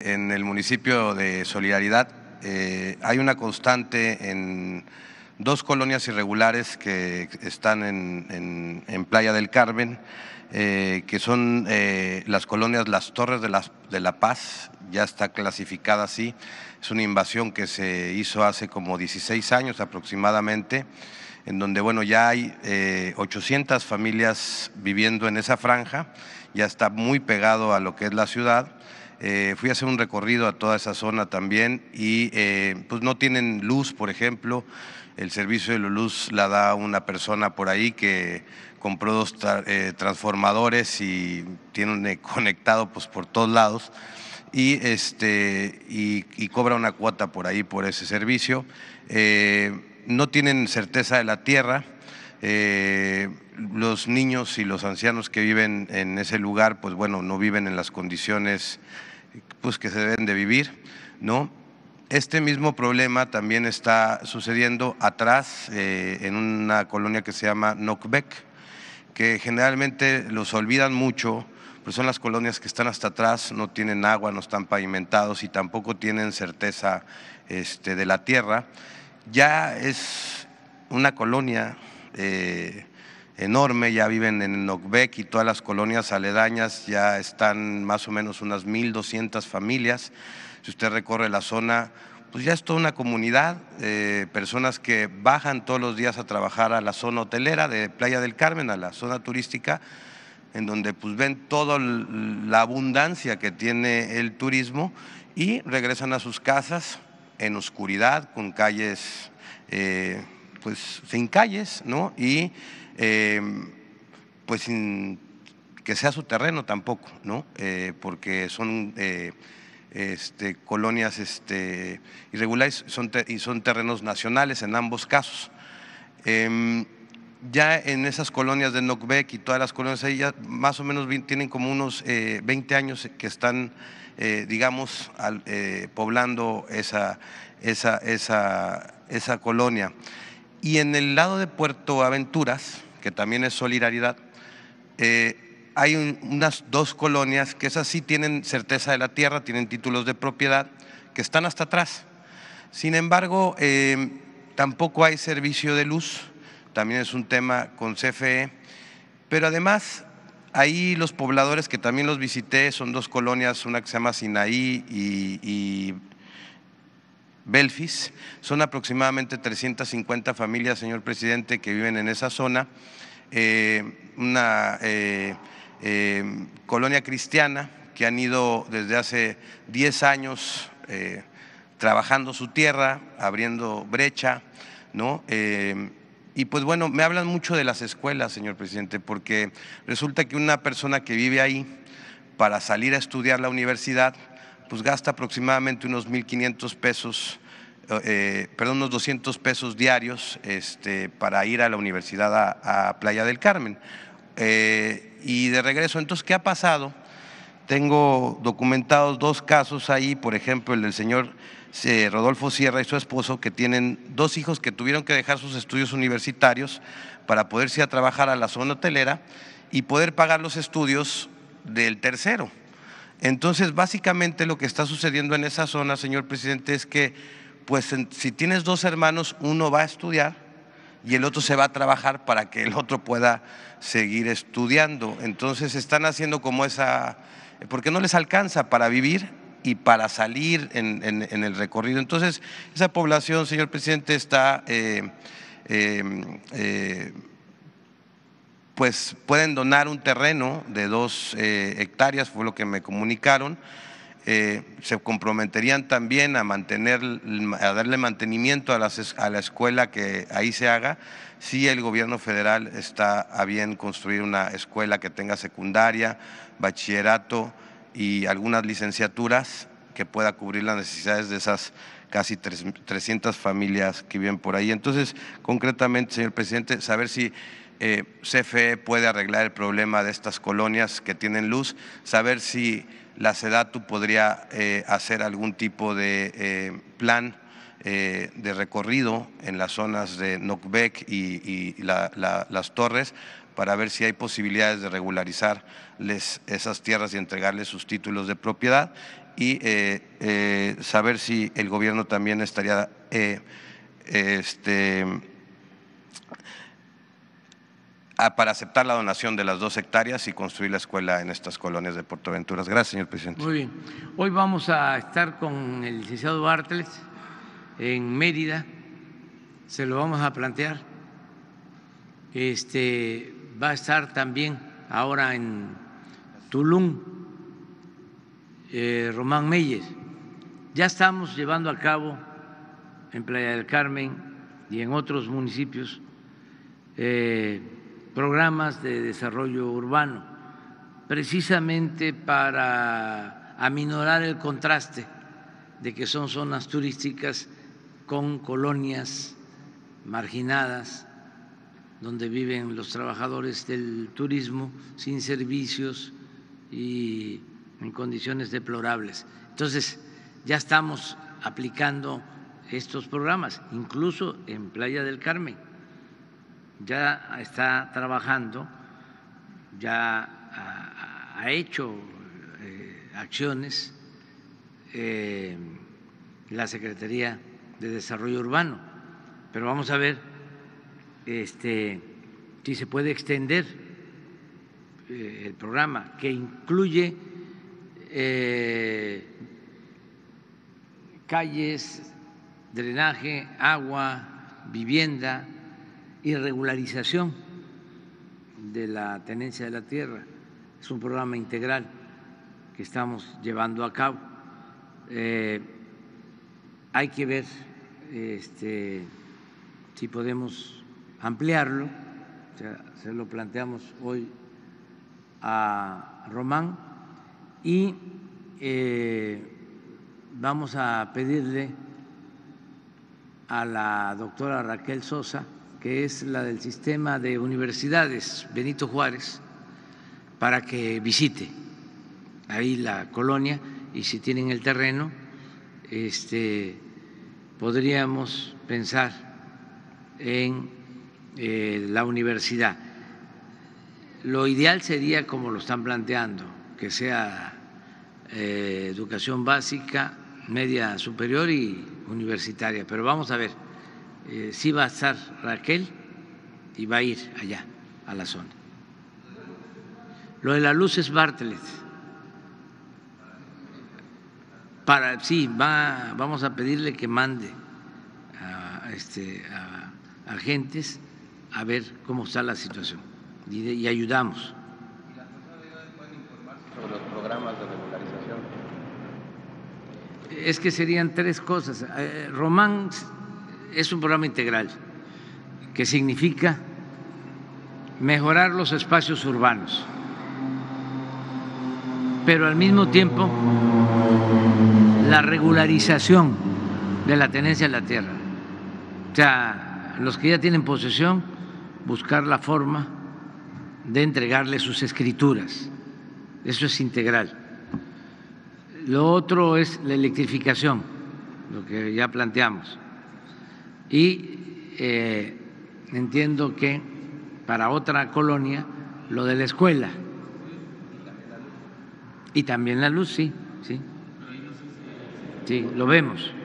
En el municipio de Solidaridad eh, hay una constante en dos colonias irregulares que están en, Playa del Carmen, eh, que son eh, las colonias Las Torres de, de La Paz, ya está clasificada así, es una invasión que se hizo hace como 16 años aproximadamente, en donde bueno, ya hay 800 familias viviendo en esa franja, ya está muy pegado a lo que es la ciudad. Eh, fui a hacer un recorrido a toda esa zona también y eh, pues no tienen luz, por ejemplo. El servicio de la luz la da una persona por ahí que compró dos eh, transformadores y tiene conectado pues por todos lados y este y, cobra una cuota por ahí por ese servicio. no tienen certeza de la tierra. los niños y los ancianos que viven en ese lugar, pues bueno, no viven en las condiciones pues, que se deben de vivir, ¿no? Este mismo problema también está sucediendo atrás eh, en una colonia que se llama Nokbek, que generalmente los olvidan mucho, pues son las colonias que están hasta atrás, no tienen agua, no están pavimentados y tampoco tienen certeza este, de la tierra. Ya es una colonia eh, enorme, ya viven en Nocbec y todas las colonias aledañas, ya están más o menos unas 1.200 familias. Si usted recorre la zona, pues ya es toda una comunidad, eh, personas que bajan todos los días a trabajar a la zona hotelera de Playa del Carmen, a la zona turística, en donde pues ven toda la abundancia que tiene el turismo y regresan a sus casas en oscuridad, con calles... Eh, pues sin calles, ¿no? Y eh, pues sin que sea su terreno tampoco, ¿no? Eh, porque son eh, este, colonias este, irregulares y son terrenos nacionales en ambos casos. Em, ya en esas colonias de Nocvec y todas las colonias ahí ya más o menos tienen como unos 20 años que están, digamos, poblando esa, esa, esa, esa colonia. Y en el lado de Puerto Aventuras, que también es solidaridad, eh, hay unas dos colonias que esas sí tienen certeza de la tierra, tienen títulos de propiedad, que están hasta atrás. Sin embargo, eh, tampoco hay servicio de luz, también es un tema con CFE, pero además ahí los pobladores que también los visité son dos colonias, una que se llama Sinaí y Belfis. Son aproximadamente 350 familias, señor presidente, que viven en esa zona. Eh, una eh, eh, colonia cristiana que han ido desde hace 10 años trabajando su tierra, abriendo brecha, ¿no? y pues bueno, me hablan mucho de las escuelas, señor presidente, porque resulta que una persona que vive ahí para salir a estudiar la universidad, pues gasta aproximadamente unos 1.500 pesos, eh, eh, perdón, unos 200 pesos diarios este, para ir a la universidad a, Playa del Carmen. Eh, y de regreso, entonces, ¿qué ha pasado? Tengo documentados dos casos ahí, por ejemplo, el del señor Rodolfo Sierra y su esposo, que tienen dos hijos que tuvieron que dejar sus estudios universitarios para poderse a trabajar a la zona hotelera y poder pagar los estudios del tercero. Entonces, básicamente lo que está sucediendo en esa zona, señor presidente, es que, pues, si tienes dos hermanos, uno va a estudiar y el otro se va a trabajar para que el otro pueda seguir estudiando. Entonces, están haciendo como esa, porque no les alcanza para vivir y para salir en, el recorrido. Entonces, esa población, señor presidente, está... Eh, eh, eh, pues pueden donar un terreno de dos eh, hectáreas, fue lo que me comunicaron. Eh, se comprometerían también a mantener, a darle mantenimiento a, a la escuela que ahí se haga, si el gobierno federal está a bien construir una escuela que tenga secundaria, bachillerato y algunas licenciaturas que pueda cubrir las necesidades de esas casi 300 familias que viven por ahí. Entonces, concretamente, señor presidente, saber si eh, CFE puede arreglar el problema de estas colonias que tienen luz, saber si la SEDATU podría eh, hacer algún tipo de eh, plan de recorrido en las zonas de Nocbec y, las torres para ver si hay posibilidades de regularizarles esas tierras y entregarles sus títulos de propiedad y saber si el gobierno también estaría este, para aceptar la donación de las dos hectáreas y construir la escuela en estas colonias de Puerto Venturas. Gracias, señor presidente. Muy bien. Hoy vamos a estar con el licenciado Bartles en Mérida. Se lo vamos a plantear. Este va a estar también ahora en Tulum, eh, Román Meyes. Ya estamos llevando a cabo en Playa del Carmen y en otros municipios. Eh, programas de desarrollo urbano, precisamente para aminorar el contraste de que son zonas turísticas con colonias marginadas, donde viven los trabajadores del turismo sin servicios y en condiciones deplorables. Entonces, ya estamos aplicando estos programas, incluso en Playa del Carmen ya está trabajando, ya ha, hecho eh, acciones eh, la Secretaría de Desarrollo Urbano, pero vamos a ver este, si se puede extender eh, el programa que incluye calles, drenaje, agua, vivienda, irregularización de la tenencia de la tierra. Es un programa integral que estamos llevando a cabo. Eh, hay que ver este, si podemos ampliarlo, se lo planteamos hoy a Román y eh, vamos a pedirle a la doctora Raquel Sosa, que es la del sistema de universidades Benito Juárez, para que visite ahí la colonia y si tienen el terreno, este, podríamos pensar en eh, la universidad. Lo ideal sería, como lo están planteando, que sea eh, educación básica, media superior y universitaria, pero vamos a ver eh, sí va a estar Raquel y va a ir allá, a la zona. Lo de la luz es Bartlett. Para, sí, va, vamos a pedirle que mande a, este, agentes a ver cómo está la situación y, ayudamos. ¿Y las pueden informarse sobre los programas de Es que serían tres cosas. Eh, Román es un programa integral que significa mejorar los espacios urbanos, pero al mismo tiempo la regularización de la tenencia de la tierra. O sea, los que ya tienen posesión, buscar la forma de entregarle sus escrituras. Eso es integral. Lo otro es la electrificación, lo que ya planteamos y eh, entiendo que para otra colonia lo de la escuela. Y también la luz, sí, sí. Sí, lo vemos.